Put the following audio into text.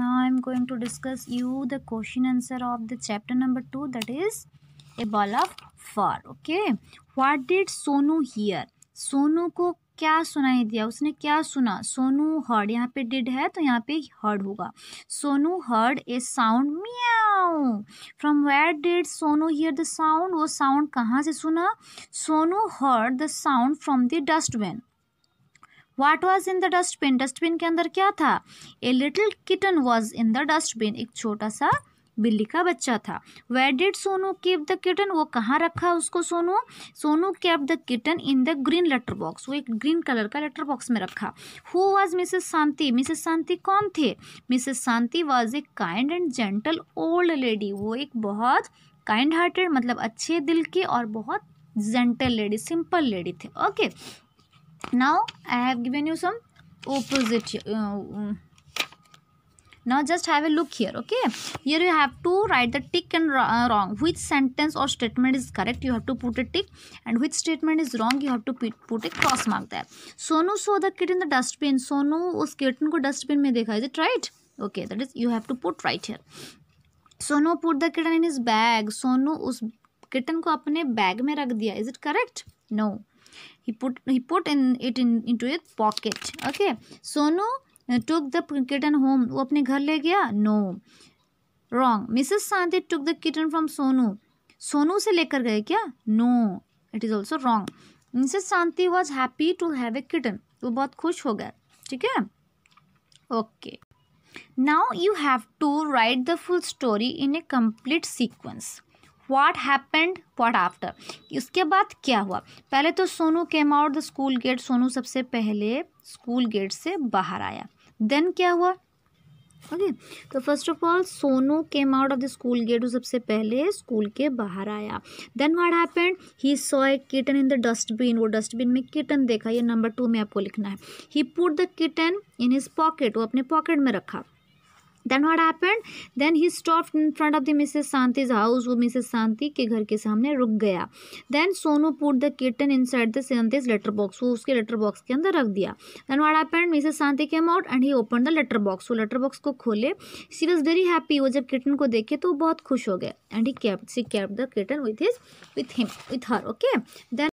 now i am going to discuss you the question answer of the chapter number 2 that is ebola far okay what did sonu hear Sonu को क्या सुनाई दिया उसने क्या सुना Sonu heard यहाँ पे डिड है तो यहाँ पे हर्ड होगा Sonu heard a sound meow from where did Sonu hear the sound वो साउंड कहाँ से सुना Sonu heard the sound from the dustbin what was in the dustbin dustbin के अंदर क्या था a little kitten was in the dustbin एक छोटा सा बिल्ली का बच्चा था where did Sonu keep the kitten वो कहाँ रखा उसको Sonu Sonu kept the kitten in the green letter box वो एक ग्रीन कलर का लेटर बॉक्स में रखा who was Mrs Shanti Mrs Shanti कौन थे Mrs Shanti was a kind and gentle old lady वो एक बहुत काइंड हार्टेड मतलब अच्छे दिल के और बहुत जेंटल लेडी सिंपल लेडी थे okay okay? now i have given you some opposite uh, now just have a look here okay here you have to write the tick and wrong which sentence or statement is correct you have to put a tick and which statement is wrong you have to put a cross mark there sonu saw the kid in the dustbin sonu us kitten ko dustbin mein dekha is it right okay that is you have to put right here sonu put the kitten in his bag sonu us kitten ko apne bag mein rakh diya is it correct no he put he put in it in into his pocket okay sonu uh, took the kitten home वो अपने घर ले गया no wrong mrs Shanti took the kitten from sonu Sonu से लेकर गए क्या no it is also wrong Mrs Shanti was happy to have a kitten वो बहुत खुश हो गए ठीक है okay now you have to write the full story in a complete sequence what happened what after इसके बाद क्या हुआ पहले तो Sonu came out the school gate Sonu सबसे पहले स्कूल गेट से बाहर आया देन क्या हुआ ओके तो first of all Sonu came out of the school gate वो सबसे पहले स्कूल के बाहर आया then what happened he saw a kitten in the dustbin वो डस्टबिन में किटन देखा ये नंबर टू में आपको लिखना है he put the kitten in his pocket वो अपने पॉकेट में रखा then what happened then he stop in front of the Mrs Shanti house वो मिसेज शांति के घर के सामने रुक गया then Sonu put the kitten inside the Shanti letter box वो उसके लेटर बॉक्स के अंदर रख दिया then what happened Mrs Shanti के अमाउट and he open the letter box वो लेटर बॉक्स को खोले सी वॉज वेरी हैप्पी वो जब किटन को देखे तो वो बहुत खुश हो गए and he kept she kept the kitten with his with him with her okay then